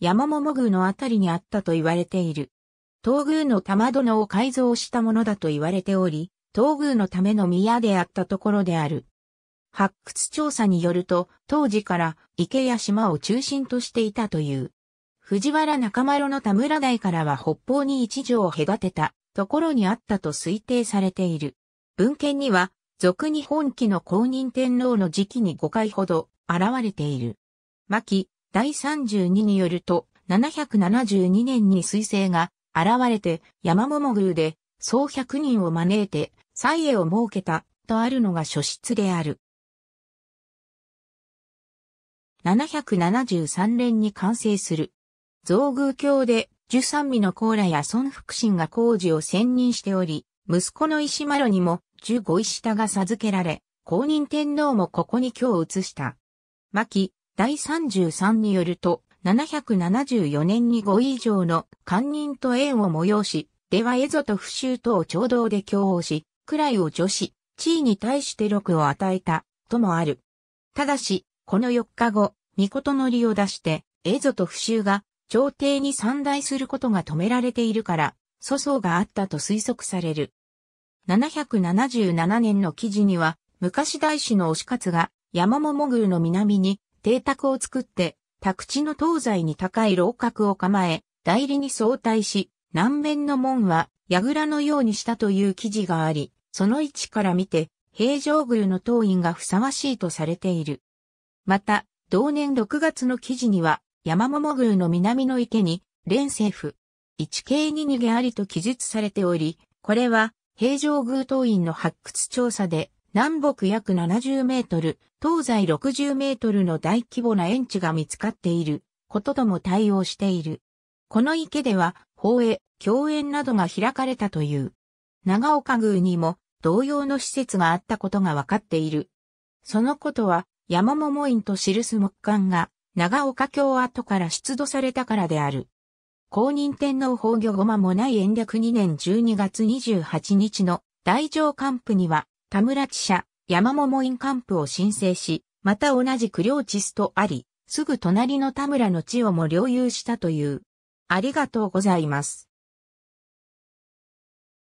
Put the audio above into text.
山桃宮のあたりにあったと言われている。東宮の玉殿を改造したものだと言われており、東宮のための宮であったところである。発掘調査によると、当時から池や島を中心としていたという。藤原中丸の田村台からは北方に一条を隔てたところにあったと推定されている。文献には、俗に本記の公認天皇の時期に5回ほど現れている。牧、第32によると、772年に彗星が現れて山桃宮で総百人を招いて祭絵を設けたとあるのが書室である。773年に完成する。造宮教で十三味の甲羅や孫福神が工事を専任しており、息子の石丸にも十五石田が授けられ、公認天皇もここに今日移した。牧、第33によると、774年に5以上の官人と縁を催し、ではエゾと不州とを共同で共応し、位を除し、地位に対して禄を与えた、ともある。ただし、この4日後、御事の利を出して、エゾと不州が朝廷に散大することが止められているから、粗相があったと推測される。777年の記事には、昔大使の推し活が山桃宮の南に邸宅を作って、宅地の東西に高い楼閣を構え、代理に相対し、南面の門は、櫓のようにしたという記事があり、その位置から見て、平城宮の当院がふさわしいとされている。また、同年6月の記事には、山桃宮の南の池に、連政府、一系に逃げありと記述されており、これは、平城宮当院の発掘調査で、南北約70メートル、東西60メートルの大規模な園地が見つかっていることとも対応している。この池では、放映、共演などが開かれたという。長岡宮にも同様の施設があったことが分かっている。そのことは、山桃院と記す木簡が、長岡京跡から出土されたからである。公認天皇崩御後間もない延暦2年12月28日の大乗官府には、田村地社、山桃院官府を申請し、また同じく領地スとあり、すぐ隣の田村の地をも領有したという。ありがとうございます。